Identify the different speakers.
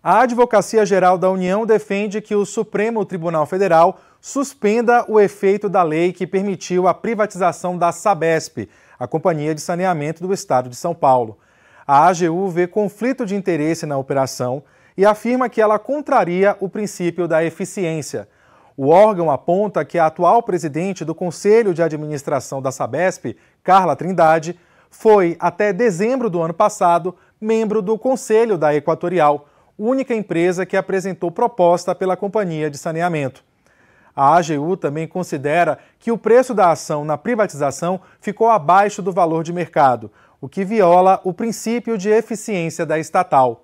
Speaker 1: A Advocacia Geral da União defende que o Supremo Tribunal Federal suspenda o efeito da lei que permitiu a privatização da Sabesp, a Companhia de Saneamento do Estado de São Paulo. A AGU vê conflito de interesse na operação e afirma que ela contraria o princípio da eficiência. O órgão aponta que a atual presidente do Conselho de Administração da Sabesp, Carla Trindade, foi, até dezembro do ano passado, membro do Conselho da Equatorial única empresa que apresentou proposta pela companhia de saneamento. A AGU também considera que o preço da ação na privatização ficou abaixo do valor de mercado, o que viola o princípio de eficiência da estatal.